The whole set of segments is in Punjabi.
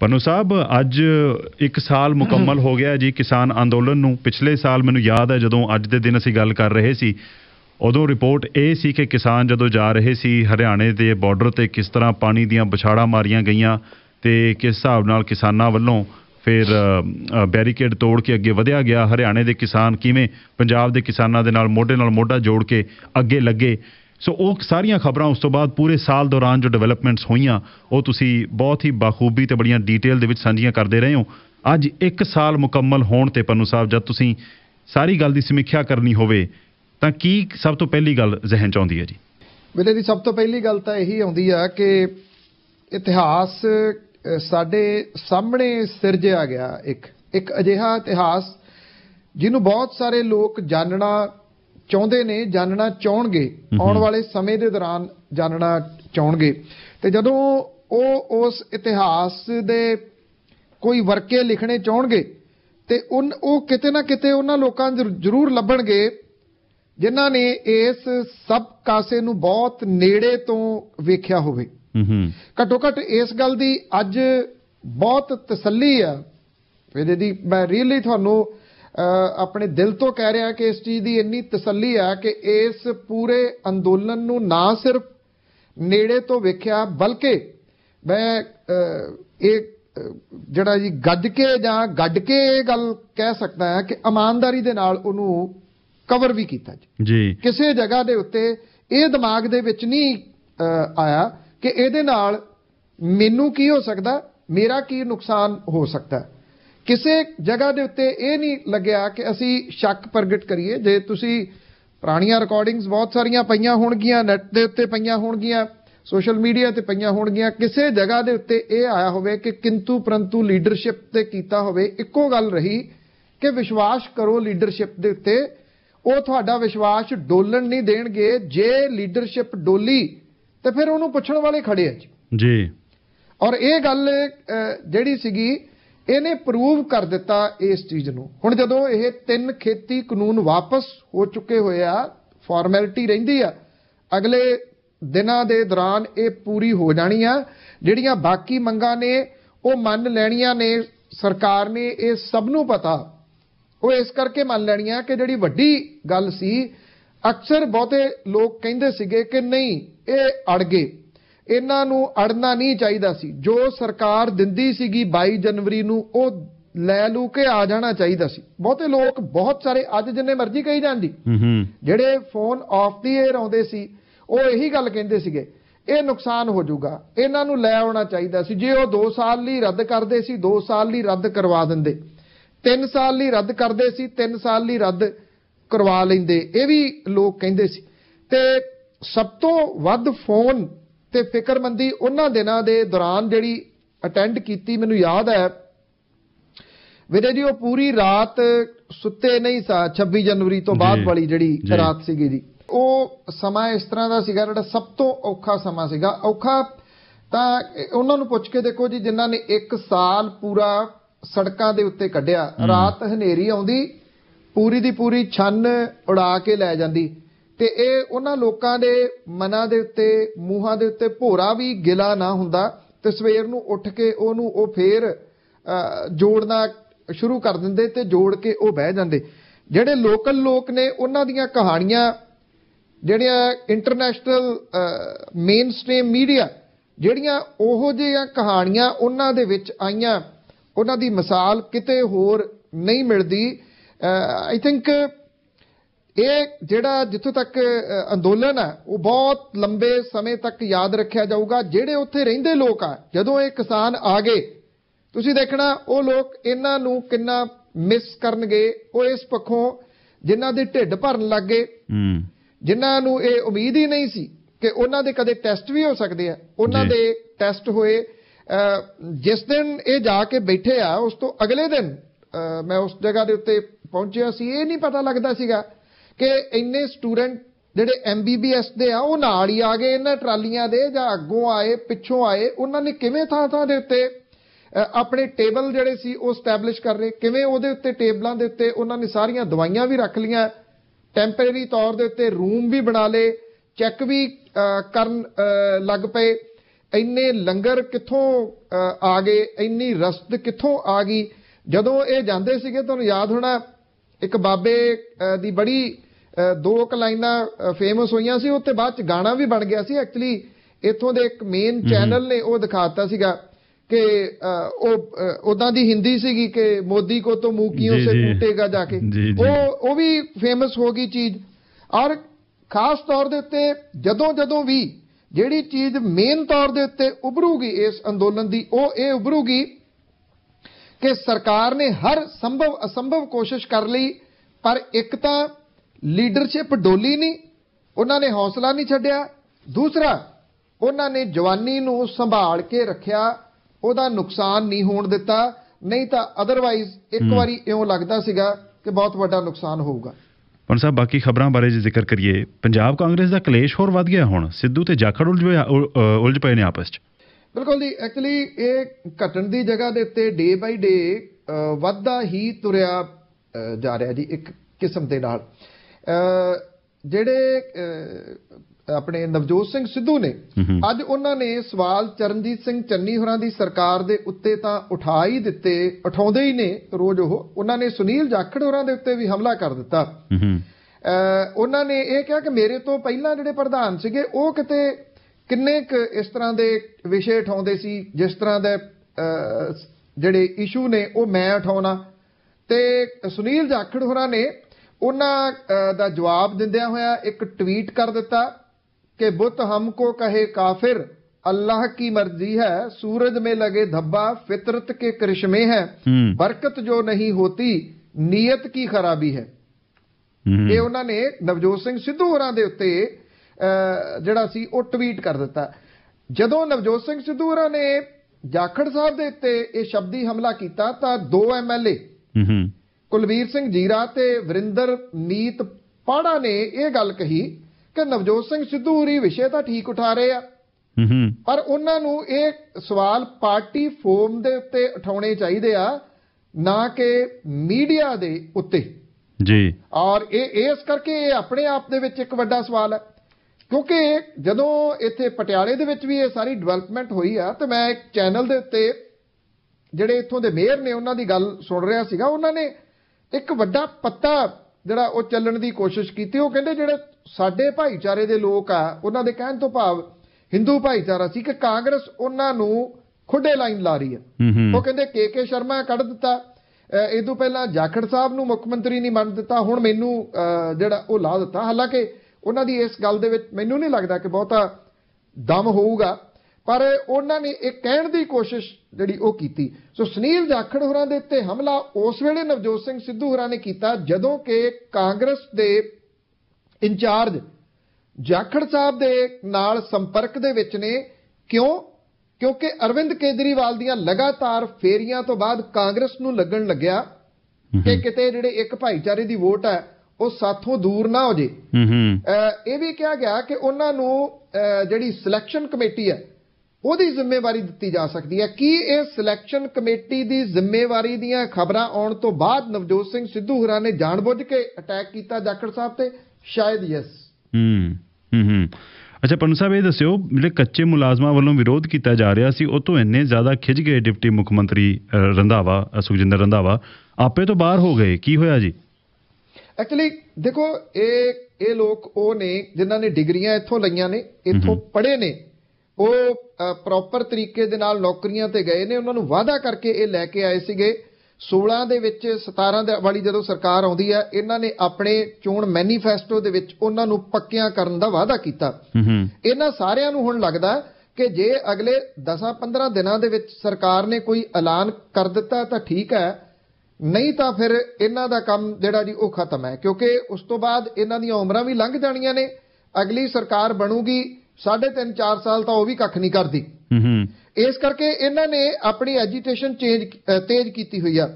ਪਨੂ ਸਾਹਿਬ ਅੱਜ 1 ਸਾਲ ਮੁਕੰਮਲ ਹੋ ਗਿਆ ਜੀ ਕਿਸਾਨ ਅੰਦੋਲਨ ਨੂੰ ਪਿਛਲੇ ਸਾਲ ਮੈਨੂੰ ਯਾਦ ਹੈ ਜਦੋਂ ਅੱਜ ਦੇ ਦਿਨ ਅਸੀਂ ਗੱਲ ਕਰ ਰਹੇ ਸੀ ਉਦੋਂ ਰਿਪੋਰਟ ਇਹ ਸੀ ਕਿ ਕਿਸਾਨ ਜਦੋਂ ਜਾ ਰਹੇ ਸੀ ਹਰਿਆਣੇ ਦੇ ਬਾਰਡਰ ਤੇ ਕਿਸ ਤਰ੍ਹਾਂ ਪਾਣੀ ਦੀਆਂ ਬਿਛਾੜਾ ਮਾਰੀਆਂ ਗਈਆਂ ਤੇ ਕਿਸ ਹਿਸਾਬ ਨਾਲ ਕਿਸਾਨਾਂ ਵੱਲੋਂ ਫਿਰ ਬੈਰੀਕੇਡ ਤੋੜ ਕੇ ਅੱਗੇ ਵਧਿਆ ਗਿਆ ਹਰਿਆਣੇ ਦੇ ਕਿਸਾਨ ਕਿਵੇਂ ਪੰਜਾਬ ਦੇ ਕਿਸਾਨਾਂ ਦੇ ਨਾਲ ਮੋਢੇ ਨਾਲ ਮੋਢਾ ਜੋੜ ਕੇ ਅੱਗੇ ਲੱਗੇ ਸੋ ਉਹ ਸਾਰੀਆਂ ਖਬਰਾਂ ਉਸ ਤੋਂ ਬਾਅਦ ਪੂਰੇ ਸਾਲ ਦੌਰਾਨ ਜੋ ਡਿਵੈਲਪਮੈਂਟਸ ਹੋਈਆਂ ਉਹ ਤੁਸੀਂ ਬਹੁਤ ਹੀ ਬਾਖੂਬੀ ਤੇ ਬੜੀਆਂ ਡਿਟੇਲ ਦੇ ਵਿੱਚ ਸਾਂਝੀਆਂ ਕਰਦੇ ਰਹੇ ਹੋ ਅੱਜ 1 ਸਾਲ ਮੁਕੰਮਲ ਹੋਣ ਤੇ ਪੰਨੂ ਸਾਹਿਬ ਜਦ ਤੁਸੀਂ ਸਾਰੀ ਗੱਲ ਦੀ ਸਮੀਖਿਆ ਕਰਨੀ ਹੋਵੇ ਤਾਂ ਕੀ ਸਭ ਤੋਂ ਪਹਿਲੀ ਗੱਲ ਜ਼ਿਹਨ ਚ ਆਉਂਦੀ ਹੈ ਜੀ ਮੇਰੇ ਦੀ ਸਭ ਤੋਂ ਪਹਿਲੀ ਗੱਲ ਤਾਂ ਇਹੀ ਆਉਂਦੀ ਆ ਕਿ ਇਤਿਹਾਸ ਸਾਡੇ ਸਾਹਮਣੇ ਸਿਰਜਿਆ ਗਿਆ ਇੱਕ ਇੱਕ ਅਜਿਹਾ ਇਤਿਹਾਸ ਜਿਹਨੂੰ ਬਹੁਤ ਸਾਰੇ ਲੋਕ ਜਾਣਨਾ ਚਾਹੁੰਦੇ ਨੇ ਜਾਣਨਾ ਚਾਹਣਗੇ ਆਉਣ ਵਾਲੇ ਸਮੇਂ ਦੇ ਦੌਰਾਨ ਜਾਣਨਾ ਚਾਹਣਗੇ ਤੇ ਜਦੋਂ ਉਹ ਉਸ ਇਤਿਹਾਸ ਦੇ ਕੋਈ ਵਰਕੇ ਲਿਖਣੇ ਚਾਹਣਗੇ ਤੇ ਉਹ ਕਿਤੇ ਨਾ ਕਿਤੇ ਉਹਨਾਂ ਲੋਕਾਂ ਜ਼ਰੂਰ ਲੱਭਣਗੇ ਜਿਨ੍ਹਾਂ ਨੇ ਇਸ ਸਭ ਕਾਸੇ ਨੂੰ ਬਹੁਤ ਨੇੜੇ ਤੋਂ ਵੇਖਿਆ ਹੋਵੇ ਹੂੰ ਘੱਟੋ ਘੱਟ ਇਸ ਗੱਲ ਦੀ ਅੱਜ ਬਹੁਤ ਤਸੱਲੀ ਆ ਫਿਰ ਦੀ ਮੈਂ ਰੀਅਲੀ ਤੁਹਾਨੂੰ ਆਪਣੇ ਦਿਲ ਤੋਂ ਕਹਿ ਰਿਹਾ ਕਿ ਇਸ ਚੀਜ਼ ਦੀ ਇੰਨੀ ਤਸੱਲੀ ਆ ਕਿ ਇਸ ਪੂਰੇ ਅੰਦੋਲਨ ਨੂੰ ਨਾ ਸਿਰਫ ਨੇੜੇ ਤੋਂ ਵੇਖਿਆ ਬਲਕਿ ਮੈਂ ਇਹ ਜਿਹੜਾ ਜੀ ਗੱਜ ਕੇ ਜਾਂ ਗੱਡ ਕੇ ਇਹ ਗੱਲ ਕਹਿ ਸਕਦਾ ਹਾਂ ਕਿ ਇਮਾਨਦਾਰੀ ਦੇ ਨਾਲ ਉਹਨੂੰ ਕਵਰ ਵੀ ਕੀਤਾ ਜੀ ਕਿਸੇ ਜਗ੍ਹਾ ਦੇ ਉੱਤੇ ਇਹ ਦਿਮਾਗ ਦੇ ਵਿੱਚ ਨਹੀਂ ਆਇਆ ਕਿ ਇਹਦੇ ਨਾਲ ਮੈਨੂੰ ਕੀ ਹੋ ਸਕਦਾ ਮੇਰਾ ਕੀ ਨੁਕਸਾਨ ਹੋ ਸਕਦਾ ਕਿਸੇ ਜਗ੍ਹਾ ਦੇ ਉੱਤੇ ਇਹ ਨਹੀਂ ਲੱਗਿਆ ਕਿ ਅਸੀਂ ਸ਼ੱਕ ਪ੍ਰਗਟ ਕਰੀਏ ਜੇ ਤੁਸੀਂ ਪੁਰਾਣੀਆਂ ਰਿਕਾਰਡਿੰਗਸ ਬਹੁਤ ਸਾਰੀਆਂ ਪਈਆਂ ਹੋਣਗੀਆਂ ਨੈਟ ਦੇ ਉੱਤੇ ਪਈਆਂ ਹੋਣਗੀਆਂ ਸੋਸ਼ਲ ਮੀਡੀਆ ਤੇ ਪਈਆਂ ਹੋਣਗੀਆਂ ਕਿਸੇ ਜਗ੍ਹਾ ਦੇ ਉੱਤੇ ਇਹ ਆਇਆ ਹੋਵੇ ਕਿ ਕਿੰਤੂ ਪਰੰਤੂ ਲੀਡਰਸ਼ਿਪ ਤੇ ਕੀਤਾ ਹੋਵੇ ਇੱਕੋ ਗੱਲ ਰਹੀ ਕਿ ਵਿਸ਼ਵਾਸ ਕਰੋ ਲੀਡਰਸ਼ਿਪ ਦੇ ਉੱਤੇ ਉਹ ਤੁਹਾਡਾ ਵਿਸ਼ਵਾਸ ਡੋਲਣ ਨਹੀਂ ਦੇਣਗੇ ਜੇ ਲੀਡਰਸ਼ਿਪ ਡੋਲੀ ਤੇ ਫਿਰ ਉਹਨੂੰ ਪੁੱਛਣ ਵਾਲੇ ਖੜੇ ਆ ਜੀ ਜੀ ਔਰ ਇਹ ਗੱਲ ਜਿਹੜੀ ਸੀਗੀ ਇਹਨੇ ਪ੍ਰੂਵ ਕਰ ਦਿੱਤਾ ਇਸ ਚੀਜ਼ ਨੂੰ ਹੁਣ ਜਦੋਂ ਇਹ ਤਿੰਨ ਖੇਤੀ ਕਾਨੂੰਨ ਵਾਪਸ ਹੋ ਚੁੱਕੇ ਹੋਏ ਆ ਫਾਰਮੈਲਿਟੀ ਰਹਿੰਦੀ ਆ ਅਗਲੇ ਦਿਨਾਂ ਦੇ ਦੌਰਾਨ ਇਹ ਪੂਰੀ ਹੋ ਜਾਣੀ ਆ ਜਿਹੜੀਆਂ ਬਾਕੀ ਮੰਗਾਂ ਨੇ ਉਹ ਮੰਨ ਲੈਣੀਆਂ ਨੇ ਸਰਕਾਰ ਨੇ ਇਹ ਸਭ ਨੂੰ ਪਤਾ ਉਹ ਇਸ ਕਰਕੇ ਮੰਨ ਲੈਣੀਆਂ ਕਿ ਜਿਹੜੀ ਵੱਡੀ ਗੱਲ ਸੀ ਅਕਸਰ ਬਹੁਤੇ ਲੋਕ ਕਹਿੰਦੇ ਸੀਗੇ ਕਿ ਨਹੀਂ ਇਹ ਅੜ ਗਏ ਇਹਨਾਂ ਨੂੰ ਅੜਨਾ ਨਹੀਂ ਚਾਹੀਦਾ ਸੀ ਜੋ ਸਰਕਾਰ ਦਿੰਦੀ ਸੀਗੀ 22 ਜਨਵਰੀ ਨੂੰ ਉਹ ਲੈ ਲੂ ਕੇ ਆ ਜਾਣਾ ਚਾਹੀਦਾ ਸੀ ਬਹੁਤੇ ਲੋਕ ਬਹੁਤ ਸਾਰੇ ਅੱਜ ਜਿੰਨੇ ਮਰਜ਼ੀ ਕਹੀ ਜਾਂਦੀ ਜਿਹੜੇ ਫੋਨ ਆਫ ਦੀ 에ਅਰ ਆਉਂਦੇ ਸੀ ਉਹ ਇਹੀ ਗੱਲ ਕਹਿੰਦੇ ਸੀਗੇ ਇਹ ਨੁਕਸਾਨ ਹੋ ਜਾਊਗਾ ਇਹਨਾਂ ਨੂੰ ਲੈ ਆਉਣਾ ਚਾਹੀਦਾ ਸੀ ਜੇ ਉਹ 2 ਸਾਲ ਲਈ ਰੱਦ ਕਰਦੇ ਸੀ 2 ਸਾਲ ਲਈ ਰੱਦ ਕਰਵਾ ਦਿੰਦੇ 3 ਸਾਲ ਲਈ ਰੱਦ ਕਰਦੇ ਸੀ 3 ਸਾਲ ਲਈ ਰੱਦ ਕਰਵਾ ਲੈਂਦੇ ਇਹ ਵੀ ਲੋਕ ਕਹਿੰਦੇ ਸੀ ਤੇ ਸਭ ਤੋਂ ਵੱਧ ਫੋਨ ਤੇ ਫਿਕਰਮੰਦੀ ਉਹਨਾਂ ਦਿਨਾਂ ਦੇ ਦੌਰਾਨ ਜਿਹੜੀ ਅਟੈਂਡ ਕੀਤੀ ਮੈਨੂੰ ਯਾਦ ਹੈ ਵੀਰੇ ਜੀ ਉਹ ਪੂਰੀ ਰਾਤ ਸੁੱਤੇ ਨਹੀਂ ਸਾ 26 ਜਨਵਰੀ ਤੋਂ ਬਾਅਦ ਵਾਲੀ ਜਿਹੜੀ ਰਾਤ ਸੀਗੀ ਜੀ ਉਹ ਸਮਾਂ ਇਸ ਤਰ੍ਹਾਂ ਦਾ ਸੀਗਾ ਜਿਹੜਾ ਸਭ ਤੋਂ ਔਖਾ ਸਮਾਂ ਸੀਗਾ ਔਖਾ ਤਾਂ ਉਹਨਾਂ ਨੂੰ ਪੁੱਛ ਕੇ ਦੇਖੋ ਜੀ ਜਿਨ੍ਹਾਂ ਨੇ 1 ਸਾਲ ਪੂਰਾ ਸੜਕਾਂ ਦੇ ਉੱਤੇ ਕੱਢਿਆ ਰਾਤ ਹਨੇਰੀ ਆਉਂਦੀ ਪੂਰੀ ਦੀ ਪੂਰੀ ਛੰਨ ਉਡਾ ਕੇ ਲੈ ਜਾਂਦੀ ਤੇ ਇਹ ਉਹਨਾਂ ਲੋਕਾਂ ਦੇ ਮਨਾਂ ਦੇ ਉੱਤੇ ਮੂੰਹਾਂ ਦੇ ਉੱਤੇ ਭੋਰਾ ਵੀ ਗਿਲਾ ਨਾ ਹੁੰਦਾ ਤੇ ਸਵੇਰ ਨੂੰ ਉੱਠ ਕੇ ਉਹਨੂੰ ਉਹ ਫੇਰ ਜੋੜਨਾ ਸ਼ੁਰੂ ਕਰ ਦਿੰਦੇ ਤੇ ਜੋੜ ਕੇ ਉਹ ਬਹਿ ਜਾਂਦੇ ਜਿਹੜੇ ਲੋਕਲ ਲੋਕ ਨੇ ਉਹਨਾਂ ਦੀਆਂ ਕਹਾਣੀਆਂ ਜਿਹੜੀਆਂ ਇੰਟਰਨੈਸ਼ਨਲ ਮੇਨ ਸਟ੍ਰੀਮ ਮੀਡੀਆ ਜਿਹੜੀਆਂ ਉਹੋ ਜਿਹੀਆਂ ਕਹਾਣੀਆਂ ਉਹਨਾਂ ਦੇ ਵਿੱਚ ਆਈਆਂ ਉਹਨਾਂ ਦੀ ਮਿਸਾਲ ਕਿਤੇ ਹੋਰ ਨਹੀਂ ਮਿਲਦੀ ਆਈ ਥਿੰਕ ਇਹ ਜਿਹੜਾ ਜਿੱਥੋਂ ਤੱਕ ਅੰਦੋਲਨ ਆ ਉਹ ਬਹੁਤ ਲੰਬੇ ਸਮੇਂ ਤੱਕ ਯਾਦ ਰੱਖਿਆ ਜਾਊਗਾ ਜਿਹੜੇ ਉੱਥੇ ਰਹਿੰਦੇ ਲੋਕ ਆ ਜਦੋਂ ਇਹ ਕਿਸਾਨ ਆ ਗਏ ਤੁਸੀਂ ਦੇਖਣਾ ਉਹ ਲੋਕ ਇਹਨਾਂ ਨੂੰ ਕਿੰਨਾ ਮਿਸ ਕਰਨਗੇ ਉਹ ਇਸ ਪੱਖੋਂ ਜਿਨ੍ਹਾਂ ਦੇ ਢਿੱਡ ਭਰਨ ਲੱਗੇ ਜਿਨ੍ਹਾਂ ਨੂੰ ਇਹ ਉਮੀਦ ਹੀ ਨਹੀਂ ਸੀ ਕਿ ਉਹਨਾਂ ਦੇ ਕਦੇ ਟੈਸਟ ਵੀ ਹੋ ਸਕਦੇ ਆ ਉਹਨਾਂ ਦੇ ਟੈਸਟ ਹੋਏ ਜਿਸ ਦਿਨ ਇਹ ਜਾ ਕੇ ਬੈਠੇ ਆ ਉਸ ਤੋਂ ਅਗਲੇ ਦਿਨ ਮੈਂ ਉਸ ਜਗ੍ਹਾ ਦੇ ਉੱਤੇ ਪਹੁੰਚਿਆ ਸੀ ਇਹ ਨਹੀਂ ਪਤਾ ਲੱਗਦਾ ਸੀਗਾ ਕਿ ਇੰਨੇ ਸਟੂਡੈਂਟ ਜਿਹੜੇ ਐਮਬੀਬੀਐਸ ਦੇ ਆ ਉਹ ਨਾਲ ਹੀ ਆ ਗਏ ਇਹਨਾਂ ਟਰਾਲੀਆਂ ਦੇ ਜਾਂ ਅੱਗੋਂ ਆਏ ਪਿੱਛੋਂ ਆਏ ਉਹਨਾਂ ਨੇ ਕਿਵੇਂ ਥਾਂ-ਥਾਂ ਦੇ ਉੱਤੇ ਆਪਣੇ ਟੇਬਲ ਜਿਹੜੇ ਸੀ ਉਹ ਸਟੈਬਲਿਸ਼ ਕਰ ਰਹੇ ਕਿਵੇਂ ਉਹਦੇ ਉੱਤੇ ਟੇਬਲਾਂ ਦੇ ਉੱਤੇ ਉਹਨਾਂ ਨੇ ਸਾਰੀਆਂ ਦਵਾਈਆਂ ਵੀ ਰੱਖ ਲੀਆਂ ਟੈਂਪਰੇਰੀ ਤੌਰ ਦੇ ਉੱਤੇ ਰੂਮ ਵੀ ਬਣਾ ਲਏ ਚੈੱਕ ਵੀ ਕਰਨ ਲੱਗ ਪਏ ਇੰਨੇ ਲੰਗਰ ਕਿੱਥੋਂ ਆ ਗਏ ਇੰਨੀ ਰਸਤ ਕਿੱਥੋਂ ਆ ਗਈ ਜਦੋਂ ਇਹ ਜਾਂਦੇ ਸੀਗੇ ਤੁਹਾਨੂੰ ਯਾਦ ਹੋਣਾ ਇੱਕ ਬਾਬੇ ਦੀ ਬੜੀ ਦੋ ਕੁ ਲਾਈਨਾਂ ਫੇਮਸ ਹੋਈਆਂ ਸੀ ਉੱਤੇ ਬਾਅਦ ਚ ਗਾਣਾ ਵੀ ਬਣ ਗਿਆ ਸੀ ਐਕਚੁਅਲੀ ਇਥੋਂ ਦੇ ਇੱਕ ਮੇਨ ਚੈਨਲ ਨੇ ਉਹ ਦਿਖਾਤਾ ਸੀਗਾ ਕਿ ਉਹ ਉਦਾਂ ਦੀ ਹਿੰਦੀ ਸੀਗੀ ਕਿ ਮੋਦੀ ਕੋ ਤੋਂ ਮੂਕੀਆਂ ਸੇ ਟੁੱਟੇਗਾ ਜਾ ਕੇ ਉਹ ਉਹ ਵੀ ਫੇਮਸ ਹੋ ਗਈ ਚੀਜ਼ ਔਰ ਖਾਸ ਤੌਰ ਦੇ ਉੱਤੇ ਜਦੋਂ ਜਦੋਂ ਵੀ ਜਿਹੜੀ ਚੀਜ਼ ਮੇਨ ਤੌਰ ਦੇ ਉੱਤੇ ਉਭਰੂਗੀ ਇਸ ਅੰਦੋਲਨ ਦੀ ਉਹ ਇਹ ਉਭਰੂਗੀ ਕਿ ਸਰਕਾਰ ਨੇ ਹਰ ਸੰਭਵ ਅਸੰਭਵ ਕੋਸ਼ਿਸ਼ ਕਰ ਲਈ ਪਰ ਇੱਕ ਤਾਂ ਲੀਡਰਸ਼ਿਪ ਡੋਲੀ ਨਹੀਂ ਉਹਨਾਂ ਨੇ ਹੌਸਲਾ ਨਹੀਂ ਛੱਡਿਆ ਦੂਸਰਾ ਉਹਨਾਂ ਨੇ ਜਵਾਨੀ ਨੂੰ ਸੰਭਾਲ ਕੇ ਰੱਖਿਆ ਉਹਦਾ ਨੁਕਸਾਨ ਨਹੀਂ ਹੋਣ ਦਿੱਤਾ ਨਹੀਂ ਤਾਂ ਅਦਰਵਾਈਜ਼ ਇੱਕ ਵਾਰੀ ਇਉਂ ਲੱਗਦਾ ਸੀਗਾ ਕਿ ਬਹੁਤ ਵੱਡਾ ਨੁਕਸਾਨ ਹੋਊਗਾ ਹੁਣ ਸਾਹਿਬ ਬਾਕੀ ਖਬਰਾਂ ਬਾਰੇ ਜੇ ਜ਼ਿਕਰ ਕਰੀਏ ਪੰਜਾਬ ਕਾਂਗਰਸ ਦਾ ਕਲੇਸ਼ ਹੋਰ ਵੱਧ ਗਿਆ ਹੁਣ ਸਿੱਧੂ ਤੇ ਜਾਖੜ ਉਲਝ ਉਲਝ ਪਏ ਨੇ ਆਪਸ ਵਿੱਚ ਬਿਲਕੁਲ ਜੀ ਐਕਚੁਅਲੀ ਇਹ ਘਟਣ ਦੀ ਜਗ੍ਹਾ ਦੇ ਉੱਤੇ ਡੇ ਬਾਈ ਡੇ ਵਾਧਾ ਹੀ ਤੁਰਿਆ ਜਾ ਰਿਹਾ ਜੀ ਇੱਕ ਕਿਸਮ ਦੇ ਨਾਲ ਜਿਹੜੇ ਆਪਣੇ ਨਵਜੋਤ ਸਿੰਘ ਸਿੱਧੂ ਨੇ ਅੱਜ ਉਹਨਾਂ ਨੇ ਸਵਾਲ ਚਰਨਜੀਤ ਸਿੰਘ ਚੰਨੀ ਹੋਰਾਂ ਦੀ ਸਰਕਾਰ ਦੇ ਉੱਤੇ ਤਾਂ ਉਠਾ ਹੀ ਦਿੱਤੇ ਉਠਾਉਂਦੇ ਹੀ ਨੇ ਰੋਜ਼ ਉਹ ਉਹਨਾਂ ਨੇ ਸੁਨੀਲ ਜਾਖੜ ਹੋਰਾਂ ਦੇ ਉੱਤੇ ਵੀ ਹਮਲਾ ਕਰ ਦਿੱਤਾ ਉਹਨਾਂ ਨੇ ਇਹ ਕਿਹਾ ਕਿ ਮੇਰੇ ਤੋਂ ਪਹਿਲਾਂ ਜਿਹੜੇ ਪ੍ਰਧਾਨ ਸੀਗੇ ਉਹ ਕਿਤੇ ਕਿੰਨੇ ਕ ਇਸ ਤਰ੍ਹਾਂ ਦੇ ਵਿਸ਼ੇ ਉਠਾਉਂਦੇ ਸੀ ਜਿਸ ਤਰ੍ਹਾਂ ਦੇ ਜਿਹੜੇ ਇਸ਼ੂ ਨੇ ਉਹ ਮੈਂ ਉਠਾਉਣਾ ਤੇ ਸੁਨੀਲ ਜਾਖੜ ਹੋਰਾਂ ਨੇ ਉਹਨਾਂ ਦਾ ਜਵਾਬ ਦਿੰਦਿਆਂ ਹੋਇਆ ਇੱਕ ਟਵੀਟ ਕਰ ਦਿੱਤਾ ਕਿ ਬੁੱਤ ਹਮਕੋ ਕਹੇ ਕਾਫਰ ਅੱਲਾਹ ਕੀ ਮਰਜ਼ੀ ਹੈ ਸੂਰਜ ਮੇ ਲਗੇ ਧੱਬਾ ਫਿਤਰਤ ਕੇ करिश्मे ਹੈ ਬਰਕਤ ਜੋ ਨਹੀਂ ਹੋਤੀ ਨੀਅਤ ਕੀ ਖਰਾਬੀ ਹੈ ਇਹ ਉਹਨਾਂ ਨੇ ਨਵਜੋਤ ਸਿੰਘ ਸਿੱਧੂ ਹੋਰਾਂ ਦੇ ਉੱਤੇ ਜਿਹੜਾ ਸੀ ਉਹ ਟਵੀਟ ਕਰ ਦਿੱਤਾ ਜਦੋਂ ਨਵਜੋਤ ਸਿੰਘ ਸਿੱਧੂ ਹੋਰਾਂ ਨੇ ਜਾਖੜ ਸਾਹਿਬ ਦੇ ਉੱਤੇ ਇਹ ਸ਼ਬਦੀ ਹਮਲਾ ਕੀਤਾ ਤਾਂ ਦੋ ਐਮਐਲਏ ਕੁਲਵੀਰ ਸਿੰਘ ਜੀਰਾ ਤੇ ਵਰਿੰਦਰ ਮੀਤ ਪਾੜਾ ਨੇ ਇਹ ਗੱਲ ਕਹੀ ਕਿ ਨਵਜੋਤ ਸਿੰਘ ਸਿੱਧੂ ਹਰੀ ਵਿਸ਼ੇ ਤਾਂ ਠੀਕ ਉਠਾ ਰਹੇ ਆ ਪਰ ਉਹਨਾਂ ਨੂੰ ਇਹ ਸਵਾਲ ਪਾਰਟੀ ਫੋਰਮ ਦੇ ਉੱਤੇ ਉਠਾਉਣੇ ਚਾਹੀਦੇ ਆ ਨਾ ਕਿ ਮੀਡੀਆ ਦੇ ਉੱਤੇ ਜੀ ਔਰ ਇਹ ਇਸ ਕਰਕੇ ਇਹ ਆਪਣੇ ਆਪ ਦੇ ਵਿੱਚ ਇੱਕ ਵੱਡਾ ਸਵਾਲ ਹੈ ਕਿਉਂਕਿ ਜਦੋਂ ਇੱਥੇ ਪਟਿਆਲੇ ਦੇ ਵਿੱਚ ਵੀ ਇਹ ਸਾਰੀ ਡਿਵੈਲਪਮੈਂਟ ਹੋਈ ਆ ਤੇ ਮੈਂ ਇੱਕ ਚੈਨਲ ਦੇ ਉੱਤੇ ਜਿਹੜੇ ਇੱਥੋਂ ਦੇ ਮੇਅਰ ਨੇ ਉਹਨਾਂ ਦੀ ਗੱਲ ਸੁਣ ਰਿਹਾ ਸੀਗਾ ਉਹਨਾਂ ਨੇ ਇੱਕ ਵੱਡਾ ਪੱਤਾ ਜਿਹੜਾ ਉਹ ਚੱਲਣ ਦੀ ਕੋਸ਼ਿਸ਼ ਕੀਤੀ ਉਹ ਕਹਿੰਦੇ ਜਿਹੜੇ ਸਾਡੇ ਭਾਈਚਾਰੇ ਦੇ ਲੋਕ ਆ ਉਹਨਾਂ ਦੇ ਕਹਿਣ ਤੋਂ ਭਾਵ Hindu ਭਾਈਚਾਰਾ ਸੀ ਕਿ ਕਾਂਗਰਸ ਉਹਨਾਂ ਨੂੰ ਖੁੱਡੇ ਲਾਈਨ ਲਾ ਰਹੀ ਹੈ ਉਹ ਕਹਿੰਦੇ ਕੇ ਕੇ ਸ਼ਰਮਾ ਕੱਢ ਦਿੱਤਾ ਇਹ ਤੋਂ ਪਹਿਲਾਂ ਜਾਖੜ ਸਾਹਿਬ ਨੂੰ ਮੁੱਖ ਮੰਤਰੀ ਨਹੀਂ ਮੰਨ ਦਿੱਤਾ ਹੁਣ ਮੈਨੂੰ ਜਿਹੜਾ ਉਹ ਲਾ ਦਿੱਤਾ ਹਾਲਾਂਕਿ ਉਹਨਾਂ ਦੀ ਇਸ ਗੱਲ ਦੇ ਵਿੱਚ ਮੈਨੂੰ ਨਹੀਂ ਲੱਗਦਾ ਕਿ ਬਹੁਤਾ ਦਮ ਹੋਊਗਾ ਪਰ ਉਹਨਾਂ ਨੇ ਇਹ ਕਹਿਣ ਦੀ ਕੋਸ਼ਿਸ਼ ਜਿਹੜੀ ਉਹ ਕੀਤੀ ਸੋ ਸੁਨੀਲ ਜਾਖੜ ਹੋਰਾਂ ਦੇ ਉੱਤੇ ਹਮਲਾ ਉਸ ਵੇਲੇ ਨਵਜੋਤ ਸਿੰਘ ਸਿੱਧੂ ਹੋਰਾਂ ਨੇ ਕੀਤਾ ਜਦੋਂ ਕਿ ਕਾਂਗਰਸ ਦੇ ਇੰਚਾਰਜ ਜਾਖੜ ਸਾਹਿਬ ਦੇ ਨਾਲ ਸੰਪਰਕ ਦੇ ਵਿੱਚ ਨੇ ਕਿਉਂ ਕਿਉਂਕਿ ਅਰਵਿੰਦ ਕੇਜਰੀਵਾਲ ਦੀਆਂ ਲਗਾਤਾਰ ਫੇਰੀਆਂ ਤੋਂ ਬਾਅਦ ਕਾਂਗਰਸ ਨੂੰ ਲੱਗਣ ਲੱਗਿਆ ਕਿ ਕਿਤੇ ਜਿਹੜੇ ਇੱਕ ਭਾਈਚਾਰੇ ਦੀ ਵੋਟ ਹੈ ਉਹ ਸਾਥੋਂ ਦੂਰ ਨਾ ਹੋ ਜੇ ਇਹ ਵੀ ਕਿਹਾ ਗਿਆ ਕਿ ਉਹਨਾਂ ਨੂੰ ਜਿਹੜੀ ਸਿਲੈਕਸ਼ਨ ਕਮੇਟੀ ਹੈ ਉਹਦੀ ਜ਼ਿੰਮੇਵਾਰੀ ਦਿੱਤੀ ਜਾ ਸਕਦੀ ਹੈ ਕੀ ਇਹ ਸਿਲੈਕਸ਼ਨ ਕਮੇਟੀ ਦੀ ਜ਼ਿੰਮੇਵਾਰੀ ਦੀਆਂ ਖਬਰਾਂ ਆਉਣ ਤੋਂ ਬਾਅਦ ਨਵਜੋਤ ਸਿੰਘ ਸਿੱਧੂ ਹਰਾ ਨੇ ਜਾਣਬੁੱਝ ਕੇ ਅਟੈਕ ਕੀਤਾ ਜਾਖੜ ਸਾਹਿਬ ਤੇ ਸ਼ਾਇਦ ਯੈਸ ਹੂੰ ਹੂੰ ਅੱਛਾ ਪੰਨੂ ਸਾਹਿਬ ਇਹ ਦੱਸਿਓ ਜਿਹੜੇ ਕੱਚੇ ਮੁਲਾਜ਼ਮਾਂ ਵੱਲੋਂ ਵਿਰੋਧ ਕੀਤਾ ਜਾ ਰਿਹਾ ਸੀ ਉਹ ਤੋਂ ਇੰਨੇ ਜ਼ਿਆਦਾ ਖਿੱਚ ਗਏ ਡਿਪਟੀ ਮੁੱਖ ਮੰਤਰੀ ਰੰਧਾਵਾ ਸੁਖਜਿੰਦਰ ਰੰਧਾਵਾ ਆਪੇ ਤੋਂ ਬਾਹਰ ਹੋ ਗਏ ਕੀ ਹੋਇਆ ਜੀ ਐਕਚੁਅਲੀ ਦੇਖੋ ਇਹ ਇਹ ਲੋਕ ਉਹ ਨੇ ਜਿਨ੍ਹਾਂ ਨੇ ਡਿਗਰੀਆਂ ਇੱਥੋਂ ਲਈਆਂ ਨੇ ਇੱਥੋਂ ਪੜ੍ਹੇ ਨੇ ਉਹ ਪ੍ਰੋਪਰ ਤਰੀਕੇ ਦੇ ਨਾਲ ਨੌਕਰੀਆਂ ਤੇ ਗਏ ਨੇ ਉਹਨਾਂ ਨੂੰ ਵਾਅਦਾ ਕਰਕੇ ਇਹ ਲੈ ਕੇ ਆਏ ਸੀਗੇ 16 ਦੇ ਵਿੱਚ 17 ਦੇ ਵਾਲੀ ਜਦੋਂ ਸਰਕਾਰ ਆਉਂਦੀ ਹੈ ਇਹਨਾਂ ਨੇ ਆਪਣੇ ਚੋਣ ਮੈਨੀਫੈਸਟੋ ਦੇ ਵਿੱਚ ਉਹਨਾਂ ਨੂੰ ਪੱਕਿਆਂ ਕਰਨ ਦਾ ਵਾਅਦਾ ਕੀਤਾ ਇਹਨਾਂ ਸਾਰਿਆਂ ਨੂੰ ਹੁਣ ਲੱਗਦਾ ਕਿ ਜੇ ਅਗਲੇ 10-15 ਦਿਨਾਂ ਦੇ ਵਿੱਚ ਸਰਕਾਰ ਨੇ ਕੋਈ ਐਲਾਨ ਕਰ ਦਿੱਤਾ ਤਾਂ ਠੀਕ ਹੈ ਨਹੀਂ ਤਾਂ ਫਿਰ ਇਹਨਾਂ ਦਾ ਕੰਮ ਜਿਹੜਾ ਜੀ ਉਹ ਖਤਮ ਹੈ ਕਿਉਂਕਿ ਉਸ ਤੋਂ ਬਾਅਦ ਇਹਨਾਂ ਦੀਆਂ ਉਮਰਾਂ ਵੀ ਲੰਘ ਜਾਣੀਆਂ ਨੇ ਅਗਲੀ ਸਰਕਾਰ ਬਣੂਗੀ ਸਾਢੇ 3-4 ਸਾਲ ਤਾਂ ਉਹ ਵੀ ਕੱਖ ਨਹੀਂ ਕਰਦੀ ਹੂੰ ਇਸ ਕਰਕੇ ਇਹਨਾਂ ਨੇ ਆਪਣੀ ਐਜੀਟੇਸ਼ਨ ਚੇਂਜ ਤੇਜ਼ ਕੀਤੀ ਹੋਈ ਆ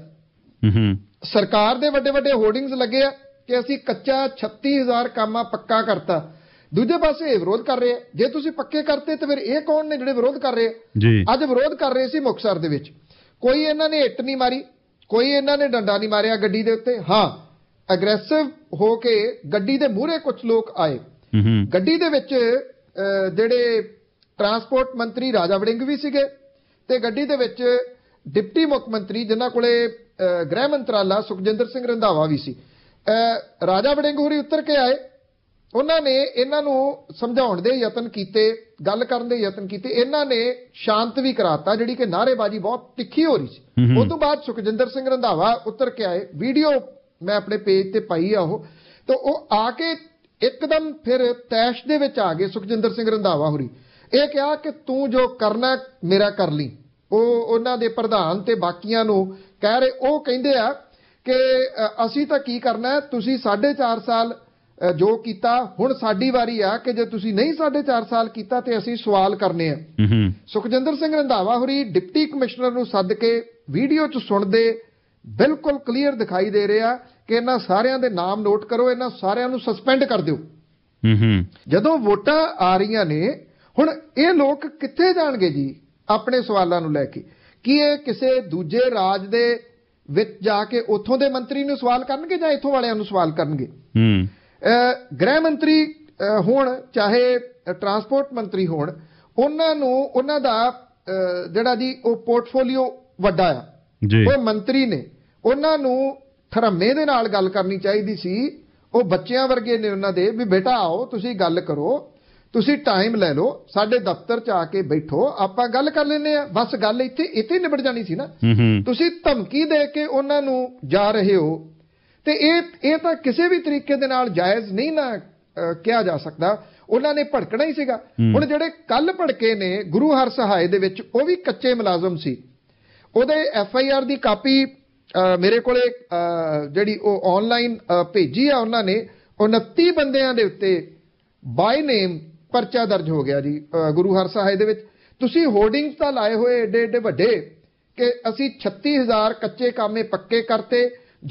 ਹੂੰ ਸਰਕਾਰ ਦੇ ਵੱਡੇ ਵੱਡੇ ਹੋਰਡਿੰਗਸ ਲੱਗੇ ਆ ਕਿ ਅਸੀਂ ਕੱਚਾ 36000 ਕਾਮਾ ਪੱਕਾ ਕਰਤਾ ਦੂਜੇ ਪਾਸੇ ਵਿਰੋਧ ਕਰ ਰਹੇ ਆ ਜੇ ਤੁਸੀਂ ਪੱਕੇ ਕਰਤੇ ਤਾਂ ਫਿਰ ਇਹ ਕੌਣ ਨੇ ਜਿਹੜੇ ਵਿਰੋਧ ਕਰ ਰਹੇ ਆ ਅੱਜ ਵਿਰੋਧ ਕਰ ਰਹੇ ਸੀ ਮੁਕਸਰ ਦੇ ਵਿੱਚ ਕੋਈ ਇਹਨਾਂ ਨੇ ਇੱਟ ਨਹੀਂ ਮਾਰੀ ਕੋਈ ਇਹਨਾਂ ਨੇ ਡੰਡਾ ਨਹੀਂ ਮਾਰਿਆ ਗੱਡੀ ਦੇ ਉੱਤੇ ਹਾਂ ਐਗਰੈਸਿਵ ਹੋ ਕੇ ਗੱਡੀ ਦੇ ਮੂਹਰੇ ਕੁਝ ਲੋਕ ਆਏ ਗੱਡੀ ਦੇ ਵਿੱਚ ਜਿਹੜੇ ਟਰਾਂਸਪੋਰਟ ਮੰਤਰੀ ਰਾਜਾ ਵੜਿੰਗ ਵੀ ਸੀਗੇ ਤੇ ਗੱਡੀ ਦੇ ਵਿੱਚ ਡਿਪਟੀ ਮੁੱਖ ਮੰਤਰੀ ਜਿਨ੍ਹਾਂ ਕੋਲੇ ਗ੍ਰਹਿ ਮੰਤਰਾਲਾ ਸੁਖਜਿੰਦਰ ਸਿੰਘ ਰੰਧਾਵਾ ਵੀ ਸੀ ਰਾਜਾ ਵੜਿੰਗ ਹੋਰੀ ਉੱਤਰ ਕੇ ਆਏ ਉਹਨਾਂ ਨੇ ਇਹਨਾਂ ਨੂੰ ਸਮਝਾਉਣ ਦੇ ਯਤਨ ਕੀਤੇ ਗੱਲ ਕਰਨ ਦੇ ਯਤਨ ਕੀਤੇ ਇਹਨਾਂ ਨੇ ਸ਼ਾਂਤ ਵੀ ਕਰਾਤਾ ਜਿਹੜੀ ਕਿ ਨਾਰੇਬਾਜ਼ੀ ਬਹੁਤ ਤਿੱਖੀ ਹੋ ਰਹੀ ਸੀ ਉਸ ਤੋਂ ਬਾਅਦ ਸੁਖਜਿੰਦਰ ਸਿੰਘ ਰੰਧਾਵਾ ਉੱਤਰ ਕੇ ਆਏ ਵੀਡੀਓ ਮੈਂ ਆਪਣੇ ਪੇਜ ਤੇ ਪਾਈ ਆ ਉਹ ਤਾਂ ਉਹ ਆ ਕੇ ਇੱਕਦਮ ਫਿਰ ਤੈਸ਼ ਦੇ ਵਿੱਚ ਆ ਗਏ ਸੁਖਜਿੰਦਰ ਸਿੰਘ ਰੰਧਾਵਾ ਹੋਰੀ ਇਹ ਕਿਹਾ ਕਿ ਤੂੰ ਜੋ ਕਰਨਾ ਮੇਰਾ ਕਰ ਲਈ ਉਹ ਉਹਨਾਂ ਦੇ ਪ੍ਰਧਾਨ ਤੇ ਬਾਕੀਆਂ ਨੂੰ ਕਹਿ ਰਹੇ ਉਹ ਕਹਿੰਦੇ ਆ ਕਿ ਅਸੀਂ ਤਾਂ ਕੀ ਕਰਨਾ ਤੁਸੀਂ 4.5 ਸਾਲ ਜੋ ਕੀਤਾ ਹੁਣ ਸਾਡੀ ਵਾਰੀ ਆ ਕਿ ਜੇ ਤੁਸੀਂ ਨਹੀਂ 4.5 ਸਾਲ ਕੀਤਾ ਤੇ ਅਸੀਂ ਸਵਾਲ ਕਰਨੇ ਆ ਸੁਖਜਿੰਦਰ ਸਿੰਘ ਰੰਧਾਵਾ ਹੋਰੀ ਡਿਪਟੀ ਕਮਿਸ਼ਨਰ ਨੂੰ ਸੱਦ ਕੇ ਵੀਡੀਓ 'ਚ ਸੁਣਦੇ ਬਿਲਕੁਲ ਕਲੀਅਰ ਦਿਖਾਈ ਦੇ ਰਿਹਾ ਕਿ ਇਹਨਾਂ ਸਾਰਿਆਂ ਦੇ ਨਾਮ ਨੋਟ ਕਰੋ ਇਹਨਾਂ ਸਾਰਿਆਂ ਨੂੰ ਸਸਪੈਂਡ ਕਰ ਦਿਓ ਹੂੰ ਹੂੰ ਜਦੋਂ ਵੋਟਾਂ ਆ ਰਹੀਆਂ ਨੇ ਹੁਣ ਇਹ ਲੋਕ ਕਿੱਥੇ ਜਾਣਗੇ ਜੀ ਆਪਣੇ ਸਵਾਲਾਂ ਨੂੰ ਲੈ ਕੇ ਕੀ ਇਹ ਕਿਸੇ ਦੂਜੇ ਰਾਜ ਦੇ ਵਿੱਚ ਜਾ ਕੇ ਉੱਥੋਂ ਦੇ ਮੰਤਰੀ ਨੂੰ ਸਵਾਲ ਕਰਨਗੇ ਜਾਂ ਇੱਥੋਂ ਵਾਲਿਆਂ ਨੂੰ ਸਵਾਲ ਕਰਨਗੇ ਹੂੰ ਗ੍ਰਹਿ ਮੰਤਰੀ ਹੁਣ ਚਾਹੇ ਟਰਾਂਸਪੋਰਟ ਮੰਤਰੀ ਹੋਣ ਉਹਨਾਂ ਨੂੰ ਉਹਨਾਂ ਦਾ ਜਿਹੜਾ ਜੀ ਉਹ ਪੋਰਟਫੋਲੀਓ ਵੱਡਾ ਆ ਉਹ ਮੰਤਰੀ ਨੇ ਉਹਨਾਂ ਨੂੰ ਥਰਮੇ ਦੇ ਨਾਲ ਗੱਲ ਕਰਨੀ ਚਾਹੀਦੀ ਸੀ ਉਹ ਬੱਚਿਆਂ ਵਰਗੇ ਨੇ ਉਹਨਾਂ ਦੇ ਵੀ ਬੇਟਾ ਆਓ ਤੁਸੀਂ ਗੱਲ ਕਰੋ ਤੁਸੀਂ ਟਾਈਮ ਲੈ ਲਓ ਸਾਡੇ ਦਫ਼ਤਰ 'ਚ ਆ ਕੇ ਬੈਠੋ ਆਪਾਂ ਗੱਲ ਕਰ ਲੈਨੇ ਆ ਬਸ ਗੱਲ ਇੱਥੇ ਇੱਥੇ ਨਿਬੜ ਜਾਣੀ ਸੀ ਨਾ ਤੁਸੀਂ ਧਮਕੀ ਦੇ ਕੇ ਉਹਨਾਂ ਨੂੰ ਜਾ ਰਹੇ ਹੋ ਤੇ ਇਹ ਇਹ ਤਾਂ ਕਿਸੇ ਵੀ ਤਰੀਕੇ ਦੇ ਨਾਲ ਜਾਇਜ਼ ਨਹੀਂ ਨਾ ਕਿਹਾ ਜਾ ਸਕਦਾ ਉਹਨਾਂ ਨੇ ਭੜਕਣਾ ਹੀ ਸੀਗਾ ਹੁਣ ਜਿਹੜੇ ਕੱਲ ਭੜਕੇ ਨੇ ਗੁਰੂ ਹਰ ਸਹਾਇ ਦੇ ਵਿੱਚ ਉਹ ਵੀ ਕੱਚੇ ਮੁਲਾਜ਼ਮ ਸੀ ਉਹਦੇ ਐਫ ਆਈ ਆਰ ਦੀ ਕਾਪੀ ਮੇਰੇ ਕੋਲੇ ਜਿਹੜੀ ਉਹ ਆਨਲਾਈਨ ਭੇਜੀ ਆ ਉਹਨਾਂ ਨੇ 29 ਬੰਦਿਆਂ ਦੇ ਉੱਤੇ ਬਾਈ ਨੇਮ ਪਰਚਾ ਦਰਜ ਹੋ ਗਿਆ ਜੀ ਗੁਰੂ ਹਰ ਸਾਹਿਬ ਦੇ ਵਿੱਚ ਤੁਸੀਂ ਹੋਰਡਿੰਗਸ ਤਾਂ ਲਾਏ ਹੋਏ ਏਡੇ ਏਡੇ ਵੱਡੇ ਕਿ ਅਸੀਂ 36000 ਕੱਚੇ ਕਾਮੇ ਪੱਕੇ ਕਰਤੇ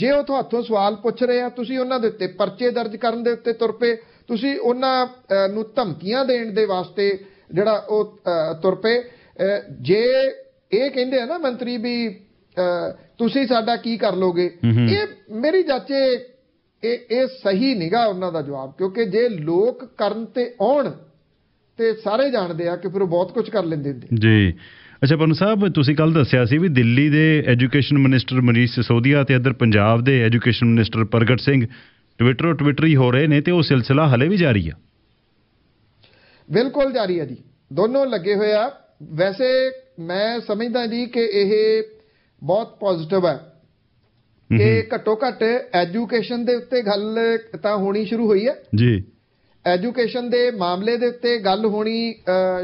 ਜੇ ਉਹ ਤੁਹਾਥੋਂ ਸਵਾਲ ਪੁੱਛ ਰਹੇ ਆ ਤੁਸੀਂ ਉਹਨਾਂ ਦੇ ਉੱਤੇ ਪਰਚੇ ਦਰਜ ਕਰਨ ਦੇ ਉੱਤੇ ਤੁਰ ਪਏ ਤੁਸੀਂ ਉਹਨਾਂ ਨੂੰ ਧਮਕੀਆਂ ਦੇਣ ਦੇ ਵਾਸਤੇ ਜਿਹੜਾ ਉਹ ਤੁਰ ਪਏ ਜੇ ਇਹ ਕਹਿੰਦੇ ਆ ਨਾ ਮੰਤਰੀ ਵੀ ਤੁਸੀਂ ਸਾਡਾ ਕੀ ਕਰ ਲੋਗੇ ਇਹ ਮੇਰੀ ਜਾਚੇ ਇਹ ਇਹ ਸਹੀ ਨਿਗਾ ਉਹਨਾਂ ਦਾ ਜਵਾਬ ਕਿਉਂਕਿ ਜੇ ਲੋਕ ਕਰਨ ਤੇ ਆਉਣ ਤੇ ਸਾਰੇ ਜਾਣਦੇ ਆ ਕਿ ਫਿਰ ਉਹ ਬਹੁਤ ਕੁਝ ਕਰ ਲੈਂਦੇ ਹੁੰਦੇ ਜੀ ਅੱਛਾ ਪਰਨ ਸਾਹਿਬ ਤੁਸੀਂ ਕੱਲ ਦੱਸਿਆ ਸੀ ਵੀ ਦਿੱਲੀ ਦੇ ਐਜੂਕੇਸ਼ਨ ਮਿਨਿਸਟਰ ਮਨੀਸ਼ ਸਿਸੋਦੀਆ ਤੇ ਇੱਧਰ ਪੰਜਾਬ ਦੇ ਐਜੂਕੇਸ਼ਨ ਮਿਨਿਸਟਰ ਪ੍ਰਗਟ ਸਿੰਘ ਟਵਿੱਟਰੋ ਟਵਿੱਟਰੀ ਹੋ ਰਹੇ ਨੇ ਤੇ ਉਹ ਸਿਲਸਿਲਾ ਹਲੇ ਵੀ ਜਾਰੀ ਆ ਬਿਲਕੁਲ ਜਾਰੀ ਆ ਜੀ ਦੋਨੋਂ ਲੱਗੇ ਹੋਏ ਆ ਵੈਸੇ ਮੈਂ ਸਮਝਦਾ ਜੀ ਕਿ ਇਹ ਬਹੁਤ ਪੋਜ਼ਿਟਿਵ ਹੈ ਕਿ ਘੱਟੋ ਘੱਟ ਐਜੂਕੇਸ਼ਨ ਦੇ ਉੱਤੇ ਗੱਲ ਤਾਂ ਹੋਣੀ ਸ਼ੁਰੂ ਹੋਈ ਹੈ ਜੀ ਐਜੂਕੇਸ਼ਨ ਦੇ ਮਾਮਲੇ ਦੇ ਉੱਤੇ ਗੱਲ ਹੋਣੀ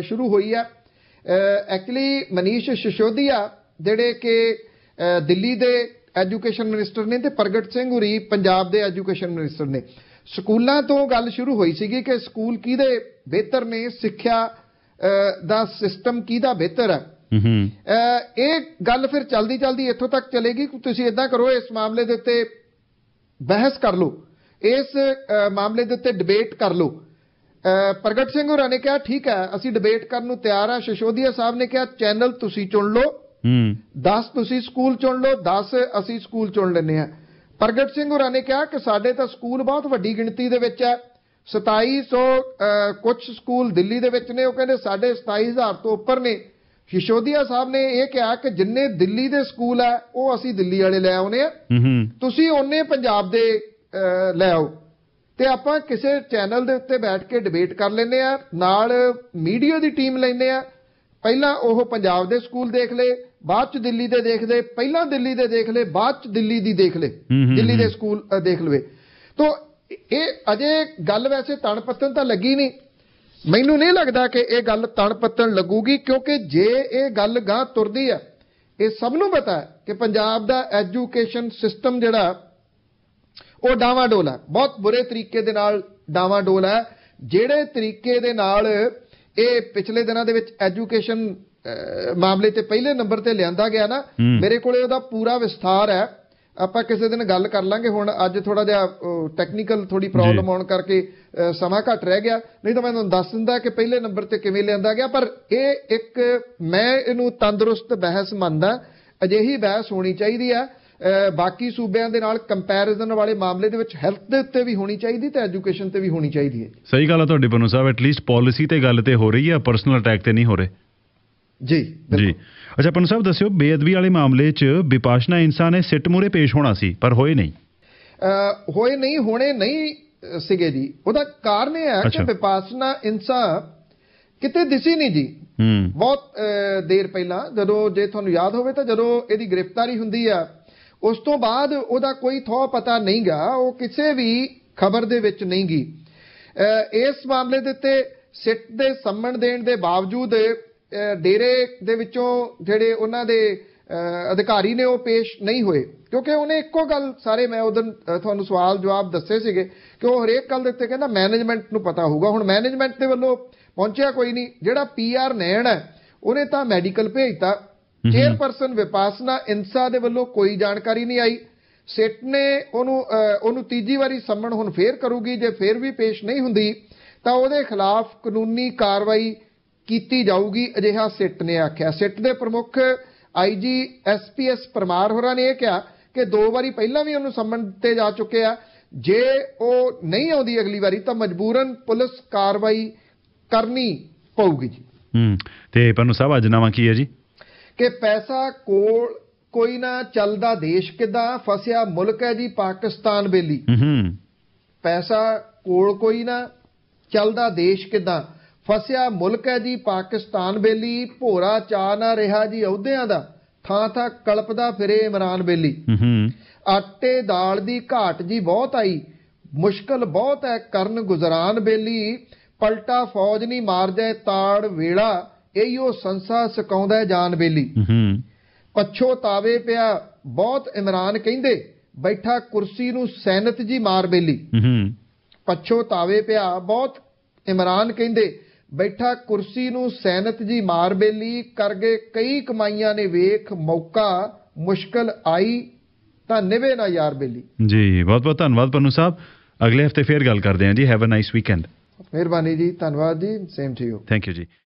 ਸ਼ੁਰੂ ਹੋਈ ਹੈ ਐਕਚੁਅਲੀ ਮਨੀਸ਼ ਸ਼ਿਸ਼ੋਦੀਆ ਜਿਹੜੇ ਕਿ ਦਿੱਲੀ ਦੇ ਐਜੂਕੇਸ਼ਨ ਮਿਨਿਸਟਰ ਨੇ ਤੇ ਪ੍ਰਗਟ ਸਿੰਘ ਹੁਰੀ ਪੰਜਾਬ ਦੇ ਐਜੂਕੇਸ਼ਨ ਮਿਨਿਸਟਰ ਨੇ ਸਕੂਲਾਂ ਤੋਂ ਗੱਲ ਸ਼ੁਰੂ ਹੋਈ ਸੀਗੀ ਕਿ ਸਕੂਲ ਕਿਹਦੇ ਬਿਹਤਰ ਨੇ ਸਿੱਖਿਆ ਦਾ ਸਿਸਟਮ ਕਿਹਦਾ ਬਿਹਤਰ ਹੈ ਇਹ ਗੱਲ ਫਿਰ ਚਲਦੀ ਚਲਦੀ ਇੱਥੋਂ ਤੱਕ ਚਲੇਗੀ ਕਿ ਤੁਸੀਂ ਇਦਾਂ ਕਰੋ ਇਸ ਮਾਮਲੇ ਦੇ ਉੱਤੇ ਬਹਿਸ ਕਰ ਲਓ ਇਸ ਮਾਮਲੇ ਦੇ ਉੱਤੇ ਡਿਬੇਟ ਕਰ ਲਓ ਪ੍ਰਗਟ ਸਿੰਘ ਹੋਰਾਂ ਨੇ ਕਿਹਾ ਠੀਕ ਹੈ ਅਸੀਂ ਡਿਬੇਟ ਕਰਨ ਨੂੰ ਤਿਆਰ ਆ ਸ਼ਸ਼ੋਦੀਆ ਸਾਹਿਬ ਨੇ ਕਿਹਾ ਚੈਨਲ ਤੁਸੀਂ ਚੁਣ ਲਓ ਹੂੰ 10 ਤੁਸੀਂ ਸਕੂਲ ਚੁਣ ਲਓ 10 ਅਸੀਂ ਸਕੂਲ ਚੁਣ ਲੈਨੇ ਆ ਪ੍ਰਗਟ ਸਿੰਘ ਹੋਰਾਂ ਨੇ ਕਿਹਾ ਕਿ ਸਾਡੇ ਤਾਂ ਸਕੂਲ ਬਹੁਤ ਵੱਡੀ ਗਿਣਤੀ ਦੇ ਵਿੱਚ ਹੈ 2700 ਕੁਝ ਸਕੂਲ ਦਿੱਲੀ ਦੇ ਵਿੱਚ ਨੇ ਉਹ ਕਹਿੰਦੇ ਸਾਡੇ 27000 ਤੋਂ ਉੱਪਰ ਨੇ ਯਸ਼ੋਦੀਆ ਸਾਹਿਬ ਨੇ ਇਹ ਕਿਹਾ ਕਿ ਜਿੰਨੇ ਦਿੱਲੀ ਦੇ ਸਕੂਲ ਆ ਉਹ ਅਸੀਂ ਦਿੱਲੀ ਵਾਲੇ ਲੈ ਆਉਨੇ ਆ ਤੁਸੀਂ ਉਹਨੇ ਪੰਜਾਬ ਦੇ ਲੈ ਆਓ ਤੇ ਆਪਾਂ ਕਿਸੇ ਚੈਨਲ ਦੇ ਉੱਤੇ ਬੈਠ ਕੇ ਡਿਬੇਟ ਕਰ ਲੈਨੇ ਆ ਨਾਲ ਮੀਡੀਆ ਦੀ ਟੀਮ ਲੈਨੇ ਆ ਪਹਿਲਾਂ ਉਹ ਪੰਜਾਬ ਦੇ ਸਕੂਲ ਦੇਖ ਲੇ ਬਾਅਦ ਚ ਦਿੱਲੀ ਦੇ ਦੇਖਦੇ ਪਹਿਲਾਂ ਦਿੱਲੀ ਦੇ ਦੇਖ ਲੇ ਬਾਅਦ ਚ ਦਿੱਲੀ ਦੀ ਦੇਖ ਲੇ ਦਿੱਲੀ ਦੇ ਸਕੂਲ ਦੇਖ ਲਵੇ ਤੋਂ ਇਹ ਅਜੇ ਗੱਲ ਵੈਸੇ ਤਣਪਤਨ ਤਾਂ ਲੱਗੀ ਨਹੀਂ ਮੈਨੂੰ ਨਹੀਂ ਲੱਗਦਾ ਕਿ ਇਹ ਗੱਲ ਪੱਤਣ ਲੱਗੂਗੀ ਕਿਉਂਕਿ ਜੇ ਇਹ ਗੱਲ ਗਾਂ ਤੁਰਦੀ ਹੈ ਇਹ ਸਭ ਨੂੰ ਪਤਾ ਹੈ ਕਿ ਪੰਜਾਬ ਦਾ ਐਜੂਕੇਸ਼ਨ ਸਿਸਟਮ ਜਿਹੜਾ ਉਹ ਡਾਵਾ ਡੋਲਾ ਬਹੁਤ ਬੁਰੇ ਤਰੀਕੇ ਦੇ ਨਾਲ ਡਾਵਾ ਡੋਲਾ ਜਿਹੜੇ ਤਰੀਕੇ ਦੇ ਨਾਲ ਇਹ ਪਿਛਲੇ ਦਿਨਾਂ ਦੇ ਵਿੱਚ ਐਜੂਕੇਸ਼ਨ ਮਾਮਲੇ ਤੇ ਪਹਿਲੇ ਨੰਬਰ ਤੇ ਲਿਆਂਦਾ ਗਿਆ ਨਾ ਮੇਰੇ ਕੋਲੇ ਉਹਦਾ ਪੂਰਾ ਵਿਸਥਾਰ ਹੈ ਆਪਾਂ ਕਿਸੇ ਦਿਨ ਗੱਲ ਕਰ ਲਾਂਗੇ ਹੁਣ ਅੱਜ ਥੋੜਾ ਜਿਹਾ ਟੈਕਨੀਕਲ ਥੋੜੀ ਪ੍ਰੋਬਲਮ ਆਉਣ ਕਰਕੇ ਸਮਾਂ ਘੱਟ ਰਹਿ ਗਿਆ ਨਹੀਂ ਤਾਂ ਮੈਂ ਤੁਹਾਨੂੰ ਦੱਸ ਦਿੰਦਾ ਕਿ ਪਹਿਲੇ ਨੰਬਰ ਤੇ ਕਿਵੇਂ ਲਿਆਂਦਾ ਗਿਆ ਪਰ ਇਹ ਇੱਕ ਮੈਂ ਇਹਨੂੰ ਤੰਦਰੁਸਤ ਬਹਿਸ ਮੰਨਦਾ ਅਜਿਹੀ ਬਹਿਸ ਹੋਣੀ ਚਾਹੀਦੀ ਆ ਬਾਕੀ ਸੂਬਿਆਂ ਦੇ ਨਾਲ ਕੰਪੈਰੀਜ਼ਨ ਵਾਲੇ ਮਾਮਲੇ ਦੇ ਵਿੱਚ ਹੈਲਥ ਦੇ ਉੱਤੇ ਵੀ ਹੋਣੀ ਚਾਹੀਦੀ ਤੇ ਐਜੂਕੇਸ਼ਨ ਤੇ ਵੀ ਹੋਣੀ ਚਾਹੀਦੀ ਹੈ ਸਹੀ ਗੱਲ ਆ ਤੁਹਾਡੇ ਬਨੂ ਸਾਹਿਬ ਐਟਲੀਸਟ ਪਾਲਿਸੀ ਤੇ ਗੱਲ ਤੇ ਹੋ ਰਹੀ ਆ ਪਰਸਨਲ ਅਟੈਕ ਤੇ ਨਹੀਂ ਹੋ ਰਹੇ ਜੀ ਜੀ ਅੱਛਾ ਪੰਨ ਸਾਹਿਬ ਦੱਸਿਓ ਬੇਅਦਬੀ ਵਾਲੇ ਮਾਮਲੇ 'ਚ ਵਿਪਾਸ਼ਨਾ ਇਨਸਾਨ ਨੇ ਸਿੱਟ ਮੂਰੇ ਪੇਸ਼ ਹੋਣਾ ਸੀ ਪਰ ਹੋਏ ਨਹੀਂ ਹੋਏ ਨਹੀਂ ਹੋਣੇ ਨਹੀਂ ਸੀਗੇ ਜੀ ਉਹਦਾ ਕਾਰਨ ਇਹ ਹੈ ਕਿ ਵਿਪਾਸ਼ਨਾ ਇਨਸਾ ਕਿਤੇ ਦਿਸੀ ਨਹੀਂ ਜੀ ਬਹੁਤ ਦੇਰ ਪਹਿਲਾਂ ਜਦੋਂ ਜੇ ਤੁਹਾਨੂੰ ਯਾਦ ਹੋਵੇ ਤਾਂ ਜਦੋਂ ਇਹਦੀ ਗ੍ਰਿਫਤਾਰੀ ਹੁੰਦੀ ਆ ਉਸ ਤੋਂ ਬਾਅਦ ਉਹਦਾ ਕੋਈ ਥੋ ਪਤਾ ਨਹੀਂਗਾ ਉਹ ਕਿਸੇ ਵੀ ਖਬਰ ਦੇ ਵਿੱਚ ਨਹੀਂਗੀ ਇਸ ਮਾਮਲੇ ਦੇ ਉੱਤੇ ਸਿੱਟ ਦੇ ਸੰਮਣ ਦੇਣ ਦੇ ਬਾਵਜੂਦ ਡੇਰੇ ਦੇ ਵਿੱਚੋਂ ਜਿਹੜੇ ਉਹਨਾਂ ਦੇ ਅਧਿਕਾਰੀ ਨੇ ਉਹ ਪੇਸ਼ ਨਹੀਂ ਹੋਏ ਕਿਉਂਕਿ ਉਹਨੇ ਇੱਕੋ ਗੱਲ ਸਾਰੇ ਮੈਂ ਉਦੋਂ ਤੁਹਾਨੂੰ ਸਵਾਲ ਜਵਾਬ ਦੱਸੇ ਸੀਗੇ ਕਿ ਉਹ ਹਰੇਕ ਗੱਲ ਦੇ ਉੱਤੇ ਕਹਿੰਦਾ ਮੈਨੇਜਮੈਂਟ ਨੂੰ ਪਤਾ ਹੋਊਗਾ ਹੁਣ ਮੈਨੇਜਮੈਂਟ ਦੇ ਵੱਲੋਂ ਪਹੁੰਚਿਆ ਕੋਈ ਨਹੀਂ ਜਿਹੜਾ ਪੀਆਰ ਨੈਣ ਹੈ ਉਹਨੇ ਤਾਂ ਮੈਡੀਕਲ ਭੇਜਤਾ ਚੇਅਰਪਰਸਨ ਵਿਪਾਸਨਾ ਇਨਸਾ ਦੇ ਵੱਲੋਂ ਕੋਈ ਜਾਣਕਾਰੀ ਨਹੀਂ ਆਈ ਸਿੱਟ ਨੇ ਉਹਨੂੰ ਉਹਨੂੰ ਤੀਜੀ ਵਾਰੀ ਸੰਮਣ ਹੁਣ ਫੇਰ ਕਰੂਗੀ ਜੇ ਫੇਰ ਵੀ ਪੇਸ਼ ਨਹੀਂ ਹੁੰਦੀ ਤਾਂ ਉਹਦੇ ਖਿਲਾਫ ਕਾਨੂੰਨੀ ਕਾਰਵਾਈ ਕੀਤੀ ਜਾਊਗੀ ਅਜਿਹਾ ਸਿੱਟ ਨੇ ਆਖਿਆ ਸਿੱਟ ਦੇ ਪ੍ਰਮੁੱਖ ਆਈਜੀ ਐਸਪੀਐਸ ਪਰਮਾਰ ਹੋਰਾਂ ਨੇ ਇਹ ਕਿਹਾ ਕਿ ਦੋ ਵਾਰੀ ਪਹਿਲਾਂ ਵੀ ਉਹਨੂੰ ਸੰਮਨ ਦਿੱਤੇ ਜਾ ਚੁੱਕੇ ਆ ਜੇ ਉਹ ਨਹੀਂ ਆਉਂਦੀ ਅਗਲੀ ਵਾਰੀ ਤਾਂ ਮਜਬੂਰਨ ਪੁਲਿਸ ਕਾਰਵਾਈ ਕਰਨੀ ਪਊਗੀ ਜੀ ਹੂੰ ਤੇ ਪਨੂ ਸਾਹਿਬ ਅੱਜ ਨਾਵਾ ਕੀ ਹੈ ਜੀ ਕਿ ਪੈਸਾ ਕੋਲ ਕੋਈ ਨਾ ਚੱਲਦਾ ਦੇਸ਼ ਕਿਦਾਂ ਫਸਿਆ ਮੁਲਕ ਹੈ ਜੀ ਪਾਕਿਸਤਾਨ ਬੇਲੀ ਹੂੰ ਪੈਸਾ ਕੋਲ ਕੋਈ ਨਾ ਚੱਲਦਾ ਦੇਸ਼ ਕਿਦਾਂ ਫਸਿਆ ਮੁਲਕ ਹੈ ਜੀ ਪਾਕਿਸਤਾਨ ਬੇਲੀ ਭੋਰਾ ਚਾ ਨਾ ਰਿਹਾ ਜੀ ਅਹੁਦਿਆਂ ਦਾ ਥਾਂ ਥਾਂ ਕਲਪਦਾ ਫਿਰੇ ਇਮਰਾਨ ਬੇਲੀ ਆਟੇ ਦਾਲ ਦੀ ਘਾਟ ਜੀ ਬਹੁਤ ਆਈ ਮੁਸ਼ਕਲ ਬਹੁਤ ਹੈ ਕਰਨ ਗੁਜ਼ਰਾਨ ਬੇਲੀ ਪਲਟਾ ਫੌਜ ਨਹੀਂ ਮਾਰ ਜਾਏ ਤਾੜ ਵੇਲਾ ਇਹੀਓ ਸੰਸਾ ਸਕਾਉਂਦਾ ਜਾਨ ਬੇਲੀ ਪੱਛੋ ਤਾਵੇ ਪਿਆ ਬਹੁਤ ਇਮਰਾਨ ਕਹਿੰਦੇ ਬੈਠਾ ਕੁਰਸੀ ਨੂੰ ਸੈਨਤ ਜੀ ਮਾਰ ਬੇਲੀ ਪੱਛੋ ਤਾਵੇ ਪਿਆ ਬਹੁਤ ਇਮਰਾਨ ਕਹਿੰਦੇ ਬੈਠਾ ਕੁਰਸੀ ਨੂੰ ਸੈਨਤ ਜੀ ਮਾਰ ਬੇਲੀ ਕਰਗੇ ਕਈ ਕਮਾਈਆਂ ਨੇ ਵੇਖ ਮੌਕਾ ਮੁਸ਼ਕਲ ਆਈ ਤਾਂ ਨਿਵੇ ਨਾ ਯਾਰ ਬੇਲੀ ਜੀ ਬਹੁਤ ਬਹੁਤ ਧੰਨਵਾਦ ਪਨੂ ਸਾਹਿਬ ਅਗਲੇ ਹਫਤੇ ਫੇਰ ਗੱਲ ਕਰਦੇ ਹਾਂ ਜੀ ਹੈਵ ਅ ਨਾਈਸ ਵੀਕਐਂਡ ਮਿਹਰਬਾਨੀ ਜੀ ਧੰਨਵਾਦ ਜੀ same to you thank you ਜੀ